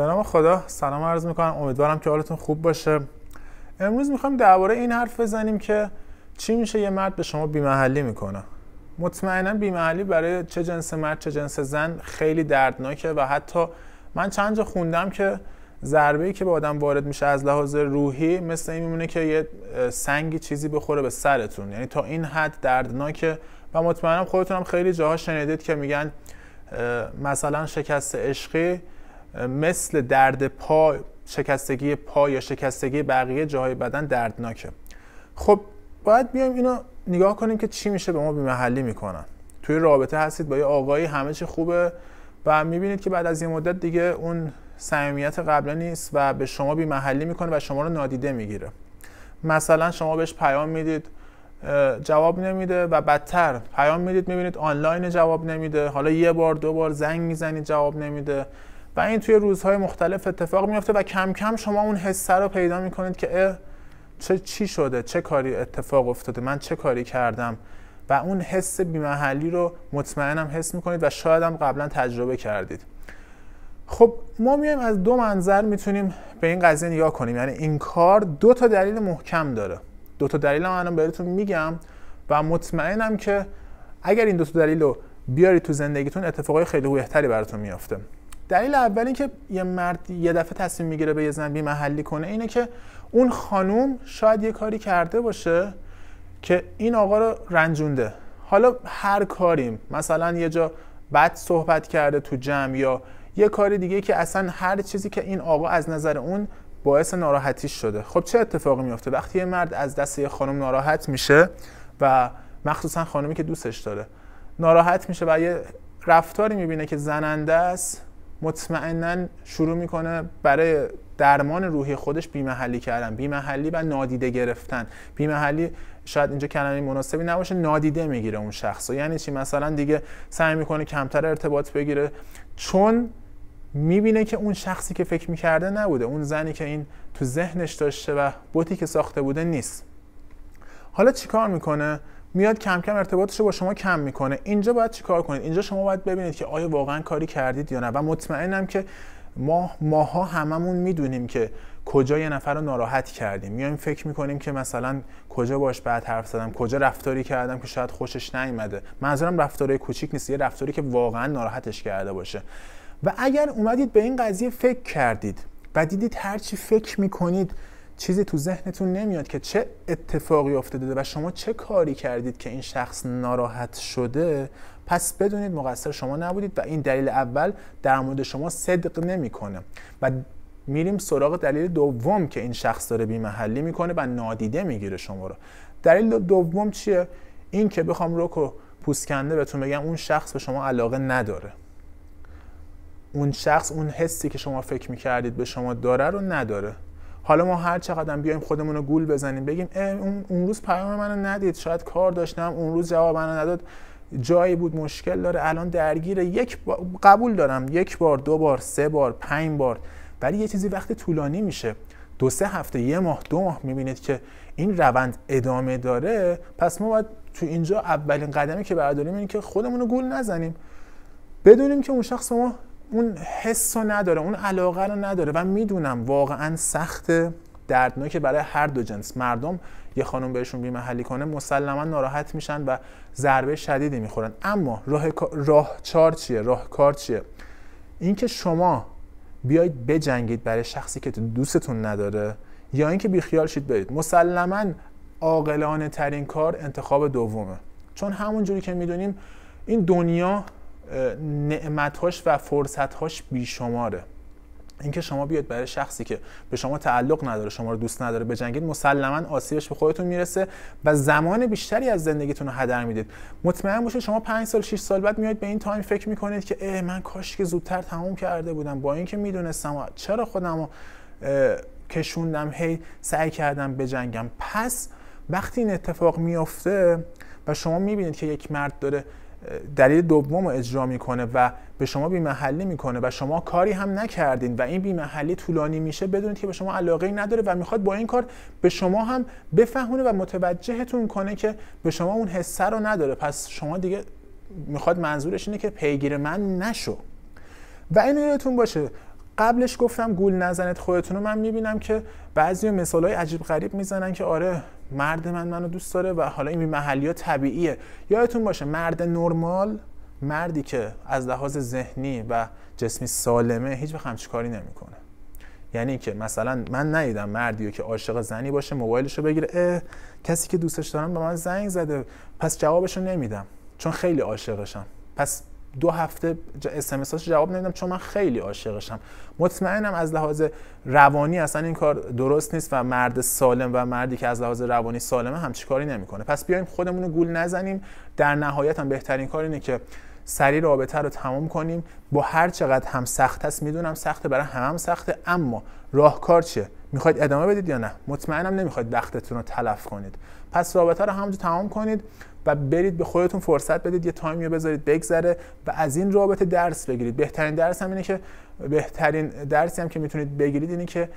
به نام خدا سلام عرض میکنم امیدوارم که حالتون خوب باشه امروز میخوایم درباره این حرف بزنیم که چی میشه یه مرد به شما بیمحلی میکنه مطمئنا بیمحلی برای چه جنس مرد چه جنس زن خیلی دردناکه و حتی من چند جا خوندم که ضربه که به آدم وارد میشه از لحاظ روحی مثل این میمونه که یه سنگی چیزی بخوره به سرتون یعنی تا این حد دردناکه و مطمئنم خودتونم خیلی جاها شنیدید که میگن مثلا شکست عشقی مثل درد پا شکستگی پا یا شکستگی بقیه جاهای بدن دردناکه خب باید بیایم اینو نگاه کنیم که چی میشه به ما بیمحلی میکنن توی رابطه هستید با یه آقایی همه چی خوبه و میبینید که بعد از یه مدت دیگه اون صمیمیت قبلا نیست و به شما محلی میکنه و شما رو نادیده میگیره مثلا شما بهش پیام میدید جواب نمیده و بدتر پیام میدید میبینید آنلاین جواب نمیده حالا یه بار دو بار زنگ میزنید جواب نمیده و این توی روزهای مختلف اتفاق میفته و کم کم شما اون حسه رو پیدا میکنید که چه چی شده چه کاری اتفاق افتاده من چه کاری کردم و اون حس بیمحلی رو مطمئنم حس میکنید و شاید هم قبلا تجربه کردید خب ما میایم از دو منظر میتونیم به این قضیه نگاه کنیم یعنی این کار دو تا دلیل محکم داره دو تا دلیل هم الان بهتون میگم و مطمئنم که اگر این دو تا دلیل رو بیاری تو زندگیتون اتفاقای خیلی بهتری براتون میافته دلیل اول اینکه یه مرد یه دفعه تصمیم میگیره به یه زن بی محلی کنه اینه که اون خانوم شاید یه کاری کرده باشه که این آقا رو رنجونده حالا هر کاریم مثلا یه جا بد صحبت کرده تو جمع یا یه کاری دیگه که اصلا هر چیزی که این آقا از نظر اون باعث ناراحتیش شده خب چه اتفاقی میفته وقتی یه مرد از دست یه خانم ناراحت میشه و مخصوصا خانمی که دوستش داره ناراحت میشه و یه رفتاری میبینه که زننده است مطمئنا شروع میکنه برای درمان روحی خودش بیمحلی کردن بیمحلی و نادیده گرفتن بیمحلی شاید اینجا کلمه مناسبی نباشه نادیده میگیره اون شخص یعنی چی مثلا دیگه سعی میکنه کمتر ارتباط بگیره چون میبینه که اون شخصی که فکر میکرده نبوده اون زنی که این تو ذهنش داشته و بوتی که ساخته بوده نیست حالا چیکار میکنه میاد کم کم ارتباطش رو با شما کم میکنه اینجا باید چیکار کنید اینجا شما باید ببینید که آیا واقعا کاری کردید یا نه و مطمئنم که ما ماها هممون میدونیم که کجا یه نفر رو ناراحت کردیم میایم فکر میکنیم که مثلا کجا باش بعد حرف زدم کجا رفتاری کردم که شاید خوشش نیومده منظورم رفتاری کوچیک نیست یه رفتاری که واقعا ناراحتش کرده باشه و اگر اومدید به این قضیه فکر کردید و دیدید هرچی فکر میکنید چیزی تو ذهنتون نمیاد که چه اتفاقی افتاده و شما چه کاری کردید که این شخص ناراحت شده پس بدونید مقصر شما نبودید و این دلیل اول در مورد شما صدق نمیکنه و میریم سراغ دلیل دوم که این شخص داره بیمحلی میکنه و نادیده میگیره شما رو دلیل دوم چیه این که بخوام روکو پوسکنده بهتون بگم اون شخص به شما علاقه نداره اون شخص اون حسی که شما فکر میکردید به شما داره رو نداره حالا ما هر چقدر بیایم خودمون رو گول بزنیم بگیم اون, روز پیام منو ندید شاید کار داشتم اون روز جواب منو نداد جایی بود مشکل داره الان درگیر یک با... قبول دارم یک بار دو بار سه بار پنج بار ولی یه چیزی وقت طولانی میشه دو سه هفته یه ماه دو ماه میبینید که این روند ادامه داره پس ما باید تو اینجا اولین قدمی که برداریم اینه که خودمون رو گول نزنیم بدونیم که اون شخص ما اون حس رو نداره اون علاقه رو نداره و میدونم واقعا سخت دردناکه برای هر دو جنس مردم یه خانم بهشون بیمحلی کنه مسلما ناراحت میشن و ضربه شدیدی میخورن اما راه راه چار چیه راه کار چیه اینکه شما بیایید بجنگید برای شخصی که دوستتون نداره یا اینکه بیخیال شید برید مسلما عاقلانه ترین کار انتخاب دومه چون همونجوری که میدونیم این دنیا نعمتهاش و فرصتهاش بیشماره اینکه شما بیاد برای شخصی که به شما تعلق نداره شما رو دوست نداره بجنگید مسلما آسیبش به خودتون میرسه و زمان بیشتری از زندگیتون رو هدر میدید مطمئن باشید شما 5 سال 6 سال بعد میاید به این تایم فکر میکنید که ای من کاش که زودتر تموم کرده بودم با اینکه میدونستم چرا خودم رو کشوندم هی سعی کردم بجنگم پس وقتی این اتفاق میافته و شما میبینید که یک مرد داره دلیل دوم رو اجرا میکنه و به شما بیمحلی میکنه و شما کاری هم نکردین و این بیمحلی طولانی میشه بدونید که به شما علاقه ای نداره و میخواد با این کار به شما هم بفهمونه و متوجهتون کنه که به شما اون حسه رو نداره پس شما دیگه میخواد منظورش اینه که پیگیر من نشو و این یادتون باشه قبلش گفتم گول نزنت خودتون رو من میبینم که بعضی مثال های عجیب غریب میزنن که آره مرد من منو دوست داره و حالا این محلی ها طبیعیه یادتون باشه مرد نرمال مردی که از لحاظ ذهنی و جسمی سالمه هیچ وقت همچی کاری نمیکنه یعنی که مثلا من ندیدم مردی که عاشق زنی باشه موبایلش رو بگیره اه، کسی که دوستش دارم به من زنگ زده پس جوابش رو نمیدم چون خیلی عاشقشم پس دو هفته اس جواب نمیدم چون من خیلی عاشقشم مطمئنم از لحاظ روانی اصلا این کار درست نیست و مرد سالم و مردی که از لحاظ روانی سالمه همچی کاری نمیکنه پس بیایم خودمون رو گول نزنیم در نهایت هم بهترین کار اینه که سری رابطه رو تمام کنیم با هر چقدر هم سخت است میدونم سخته برای هم, هم سخته اما راهکار چیه میخواید ادامه بدید یا نه مطمئنم نمیخواید وقتتون رو تلف کنید پس رابطه رو همونجا تمام کنید و برید به خودتون فرصت بدید یه تایمی بذارید بگذره و از این رابطه درس بگیرید بهترین درس هم اینه که بهترین درسی هم که میتونید بگیرید اینه که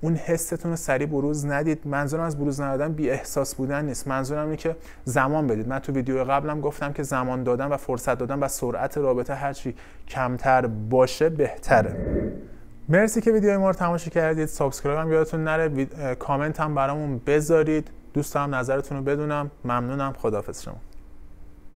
اون حستون رو سریع بروز ندید منظورم از بروز ندادن بی احساس بودن نیست منظورم اینه که زمان بدید من تو ویدیو قبلم گفتم که زمان دادن و فرصت دادن و سرعت رابطه هرچی کمتر باشه بهتره مرسی که ویدیو ما رو تماشا کردید سابسکرایب هم یادتون نره کامنت هم برامون بذارید دوست دارم نظرتون رو بدونم ممنونم خداحافظ شما